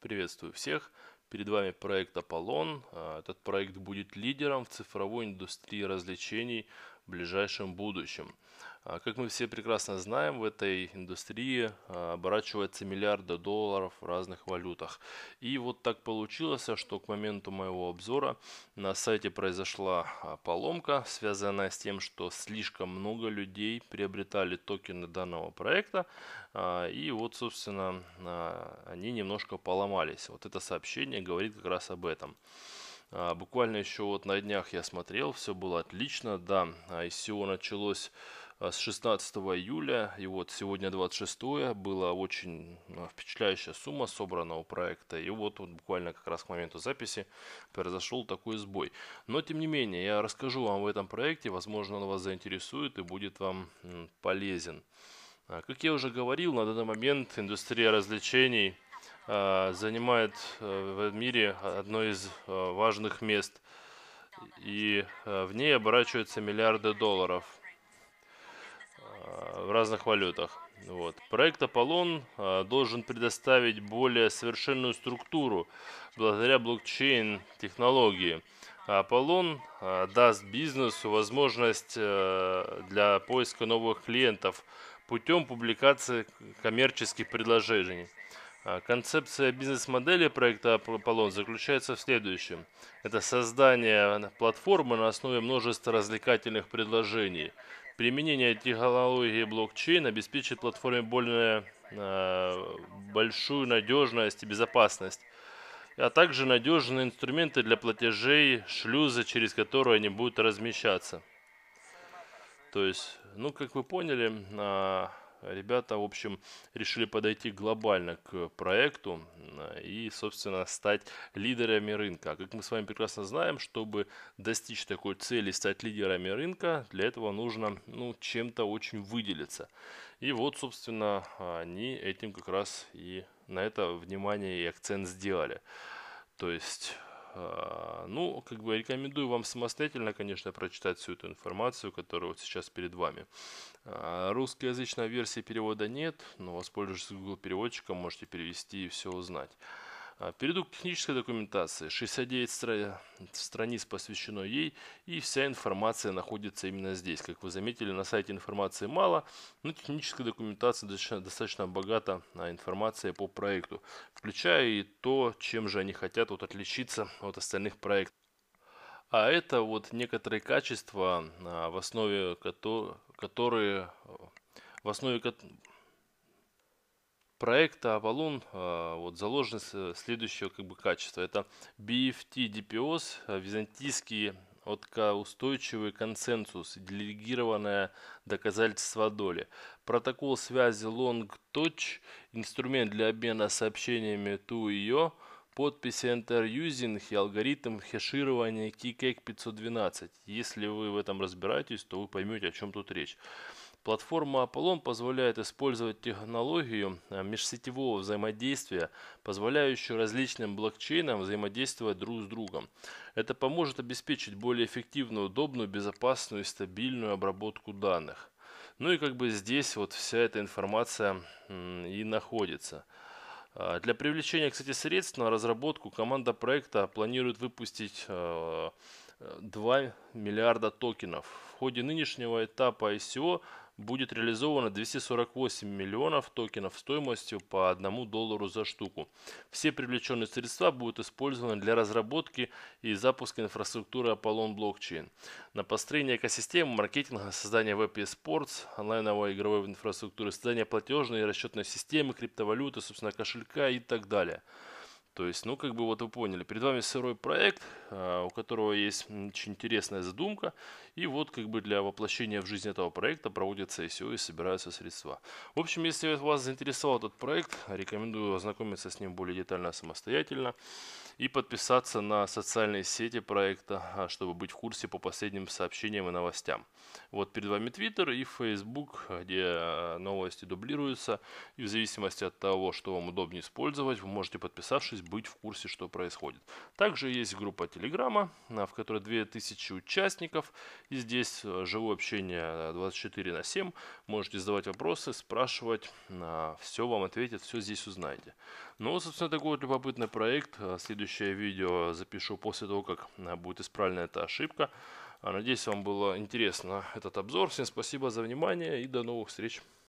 Приветствую всех! Перед вами проект Аполлон. А, этот проект будет лидером в цифровой индустрии развлечений в ближайшем будущем. А, как мы все прекрасно знаем, в этой индустрии а, оборачивается миллиарды долларов в разных валютах. И вот так получилось, что к моменту моего обзора на сайте произошла а, поломка, связанная с тем, что слишком много людей приобретали токены данного проекта. И вот, собственно, они немножко поломались. Вот это сообщение говорит как раз об этом. А, буквально еще вот на днях я смотрел, все было отлично, да, ICO а, началось а, с 16 июля, и вот сегодня 26 была очень впечатляющая сумма собрана у проекта, и вот, вот буквально как раз к моменту записи произошел такой сбой. Но тем не менее, я расскажу вам в этом проекте, возможно он вас заинтересует и будет вам полезен. Как я уже говорил, на данный момент индустрия развлечений – Э, занимает э, в мире одно из э, важных мест, и в ней оборачиваются миллиарды долларов в разных валютах. Вот. Проект Аполлон должен предоставить более совершенную структуру благодаря блокчейн-технологии. А Аполлон даст бизнесу возможность для поиска новых клиентов путем публикации коммерческих предложений. А, концепция бизнес-модели проекта Аполлон заключается в следующем. Это создание платформы на основе множества развлекательных предложений. Применение технологии блокчейн обеспечит платформе более а, большую надежность и безопасность, а также надежные инструменты для платежей, шлюзы, через которые они будут размещаться. То есть, ну, как вы поняли, а, Ребята, в общем, решили подойти глобально к проекту э, и, собственно, стать лидерами рынка. А как мы с вами прекрасно знаем, чтобы достичь такой цели, стать лидерами рынка, для этого нужно ну, чем-то очень выделиться. И вот, собственно, они этим как раз и на это внимание и акцент сделали. То есть а, ну, как бы рекомендую вам самостоятельно, конечно, прочитать всю эту информацию, которая вот сейчас перед вами. А, русскоязычной версии перевода нет, но воспользуйтесь Google переводчиком, можете перевести и все узнать. А, перейду к технической документации. 69 стра... страниц посвящено ей, и вся информация находится именно здесь. Как вы заметили, на сайте информации мало, но техническая документация достаточно, достаточно богата информацией по проекту, включая и то, чем же они хотят вот, отличиться от остальных проектов. А это вот некоторые качества, а, в основе которые, в основе проекта Avalon а, вот, заложено э, следующее как бы, качество. Это BFT DPOS, а, византийские откоустойчивый консенсус, делегированное доказательство доли. Протокол связи Long Touch, инструмент для обмена сообщениями to ее, подписи Enter Using и алгоритм хеширования KeyCake 512. Если вы в этом разбираетесь, то вы поймете, о чем тут речь. Платформа Аполлон позволяет использовать технологию э, межсетевого взаимодействия, позволяющую различным блокчейнам взаимодействовать друг с другом. Это поможет обеспечить более эффективную, удобную, безопасную и стабильную обработку данных. Ну и как бы здесь вот вся эта информация и находится. А, для привлечения, кстати, средств на разработку команда проекта планирует выпустить 2 э, э, миллиарда токенов. В ходе нынешнего этапа ICO будет реализовано 248 миллионов токенов стоимостью по 1 доллару за штуку. Все привлеченные средства будут использованы для разработки и запуска инфраструктуры Apollon Blockchain, на построение экосистемы, маркетинга, создание веб и спортс, онлайновой игровой инфраструктуры, создание платежной и расчетной системы, криптовалюты, собственно кошелька и так далее. То есть, ну, как бы вот вы поняли, перед вами сырой проект, а, у которого есть очень интересная задумка, и вот как бы для воплощения в жизнь этого проекта проводится ICO и собираются средства. В общем, если вас заинтересовал этот проект, рекомендую ознакомиться с ним более детально самостоятельно и подписаться на социальные сети проекта, а, чтобы быть в курсе по последним сообщениям и новостям. Вот перед вами Twitter и Facebook, где а, новости дублируются, и в зависимости от того, что вам удобнее использовать, вы можете, подписавшись, быть в курсе, что происходит. Также есть группа Телеграма, а, в которой 2000 участников, и здесь живое общение 24 на 7, можете задавать вопросы, спрашивать, все вам ответят, все здесь узнаете. Ну, собственно, такой вот любопытный проект. Следующий следующее видео запишу после того, как э, будет исправлена эта ошибка. Э, надеюсь, вам было интересно этот обзор. Всем спасибо за внимание и до новых встреч.